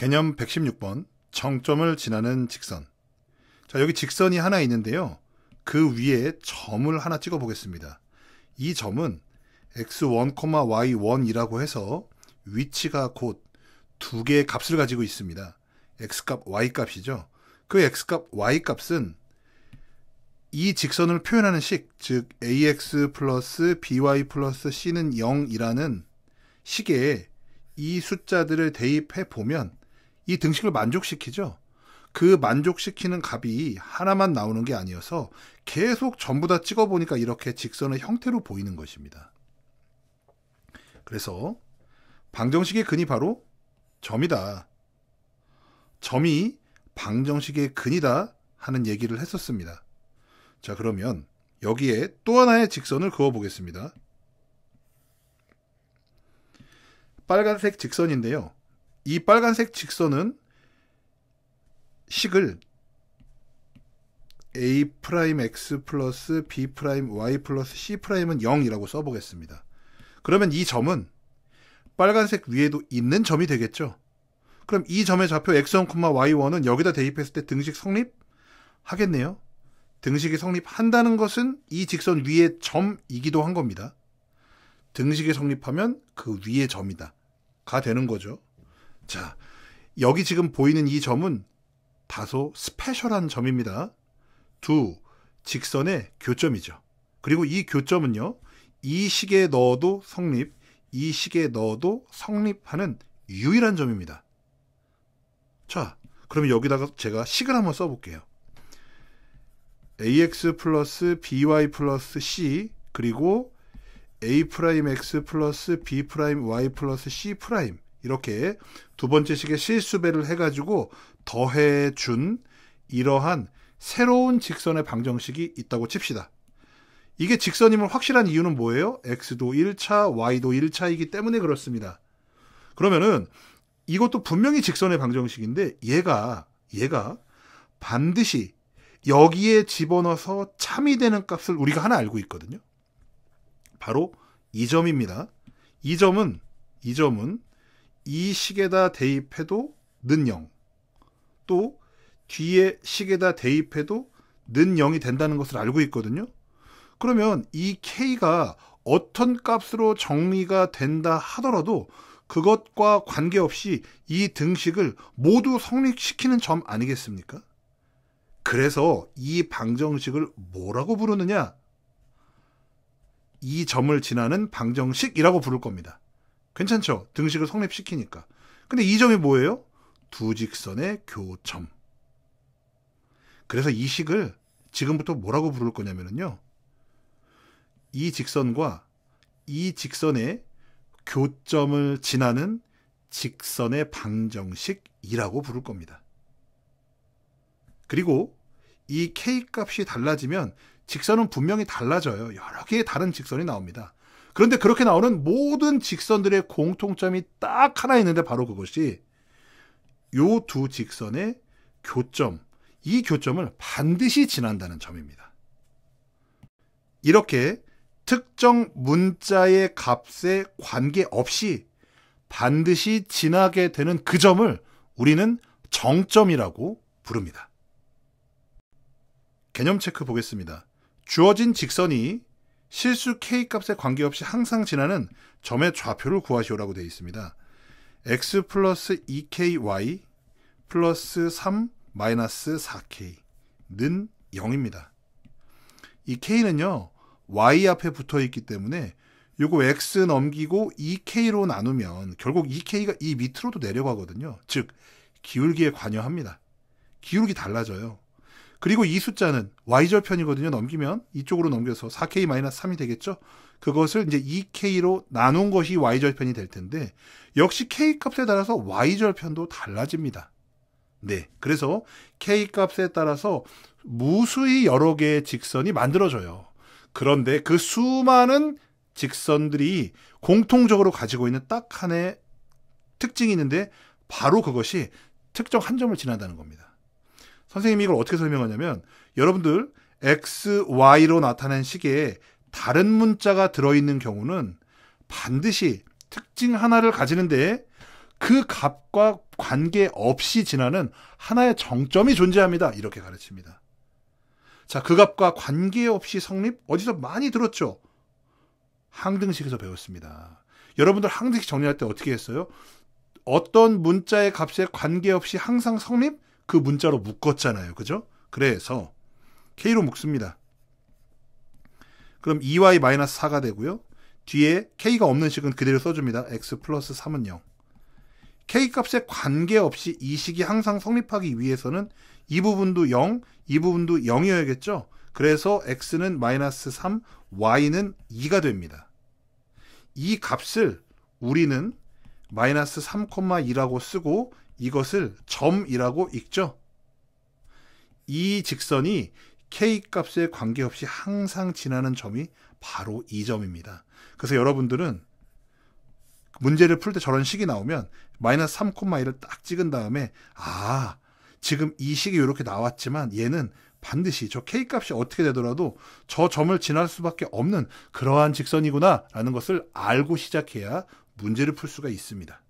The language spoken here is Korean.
개념 116번 정점을 지나는 직선. 자, 여기 직선이 하나 있는데요. 그 위에 점을 하나 찍어 보겠습니다. 이 점은 x1, y1이라고 해서 위치가 곧 두 개의 값을 가지고 있습니다. x값, y값이죠. 그 x값, y값은 이 직선을 표현하는 식, 즉 ax 플러스 by 플러스 c는 0이라는 식에 이 숫자들을 대입해 보면 이 등식을 만족시키죠. 그 만족시키는 값이 하나만 나오는 게 아니어서 계속 전부 다 찍어보니까 이렇게 직선의 형태로 보이는 것입니다. 그래서 방정식의 근이 바로 점이다. 점이 방정식의 근이다 하는 얘기를 했었습니다. 자, 그러면 여기에 또 하나의 직선을 그어보겠습니다. 빨간색 직선인데요. 이 빨간색 직선은 식을 a 프라임 x 플러스 b 프라임 y 플러스 c 프라임은 0이라고 써보겠습니다. 그러면 이 점은 빨간색 위에도 있는 점이 되겠죠. 그럼 이 점의 좌표 x1, y1은 여기다 대입했을 때 등식 성립 하겠네요. 등식이 성립한다는 것은 이 직선 위의 점이기도 한 겁니다. 등식이 성립하면 그 위의 점이다. 가 되는 거죠. 자, 여기 지금 보이는 이 점은 다소 스페셜한 점입니다. 두 직선의 교점이죠. 그리고 이 교점은요. 이 식에 넣어도 성립, 이 식에 넣어도 성립하는 유일한 점입니다. 자, 그럼 여기다가 제가 식을 한번 써볼게요. ax 플러스 by 플러스 c 그리고 a 프라임 x 플러스 b 프라임 y 플러스 c 프라임 이렇게 두 번째 식의 실수배를 해가지고 더해준 이러한 새로운 직선의 방정식이 있다고 칩시다. 이게 직선임을 확실한 이유는 뭐예요? x도 1차, y도 1차이기 때문에 그렇습니다. 그러면은 이것도 분명히 직선의 방정식인데 얘가 얘가 반드시 여기에 집어넣어서 참이 되는 값을 우리가 하나 알고 있거든요. 바로 이 점입니다. 이 점은 이 점은 이 식에다 대입해도 는 0. 또 뒤에 식에다 대입해도 는 0이 된다는 것을 알고 있거든요. 그러면 이 k가 어떤 값으로 정리가 된다 하더라도 그것과 관계없이 이 등식을 모두 성립시키는 점 아니겠습니까? 그래서 이 방정식을 뭐라고 부르느냐? 이 점을 지나는 방정식이라고 부를 겁니다. 괜찮죠? 등식을 성립시키니까. 근데 이 점이 뭐예요? 두 직선의 교점. 그래서 이 식을 지금부터 뭐라고 부를 거냐면요. 이 직선과 이 직선의 교점을 지나는 직선의 방정식이라고 부를 겁니다. 그리고 이 k 값이 달라지면 직선은 분명히 달라져요. 여러 개의 다른 직선이 나옵니다. 그런데 그렇게 나오는 모든 직선들의 공통점이 딱 하나 있는데 바로 그것이 요두 직선의 교점, 이 교점을 반드시 지난다는 점입니다. 이렇게 특정 문자의 값에 관계없이 반드시 지나게 되는 그 점을 우리는 정점이라고 부릅니다. 개념 체크 보겠습니다. 주어진 직선이 실수 k 값에 관계없이 항상 지나는 점의 좌표를 구하시오라고 되어 있습니다. x 플러스 2ky 플러스 3 마이너스 4k는 0입니다. 이 k는요 y 앞에 붙어 있기 때문에 요거 x 넘기고 2k로 나누면 결국 2k가 이 밑으로도 내려가거든요. 즉 기울기에 관여합니다. 기울기 달라져요. 그리고 이 숫자는 y절편이거든요. 넘기면 이쪽으로 넘겨서 4k-3이 되겠죠. 그것을 이제 2k로 나눈 것이 y절편이 될 텐데 역시 k 값에 따라서 y절편도 달라집니다. 네. 그래서 k 값에 따라서 무수히 여러 개의 직선이 만들어져요. 그런데 그 수많은 직선들이 공통적으로 가지고 있는 딱 하나의 특징이 있는데 바로 그것이 특정 한 점을 지나다는 겁니다. 선생님이 이걸 어떻게 설명하냐면 여러분들 x, y로 나타낸 시계에 다른 문자가 들어있는 경우는 반드시 특징 하나를 가지는데 그 값과 관계없이 지나는 하나의 정점이 존재합니다. 이렇게 가르칩니다. 자, 그 값과 관계없이 성립 어디서 많이 들었죠? 항등식에서 배웠습니다. 여러분들 항등식 정리할 때 어떻게 했어요? 어떤 문자의 값에 관계없이 항상 성립? 그 문자로 묶었잖아요. 그죠? 그래서 K로 묶습니다. 그럼 2y 마이너스 4가 되고요. 뒤에 K가 없는 식은 그대로 써줍니다. X 플러스 3은 0. K값에 관계없이 이 식이 항상 성립하기 위해서는 이 부분도 0, 이 부분도 0이어야겠죠? 그래서 X는 마이너스 3, Y는 2가 됩니다. 이 값을 우리는 마이너스 3,2라고 쓰고 이것을 점이라고 읽죠. 이 직선이 k 값에 관계없이 항상 지나는 점이 바로 이 점입니다. 그래서 여러분들은 문제를 풀 때 저런 식이 나오면 마이너스 3 1를딱 찍은 다음에 아 지금 이 식이 이렇게 나왔지만 얘는 반드시 저 k 값이 어떻게 되더라도 저 점을 지날 수밖에 없는 그러한 직선이구나라는 것을 알고 시작해야 문제를 풀 수가 있습니다.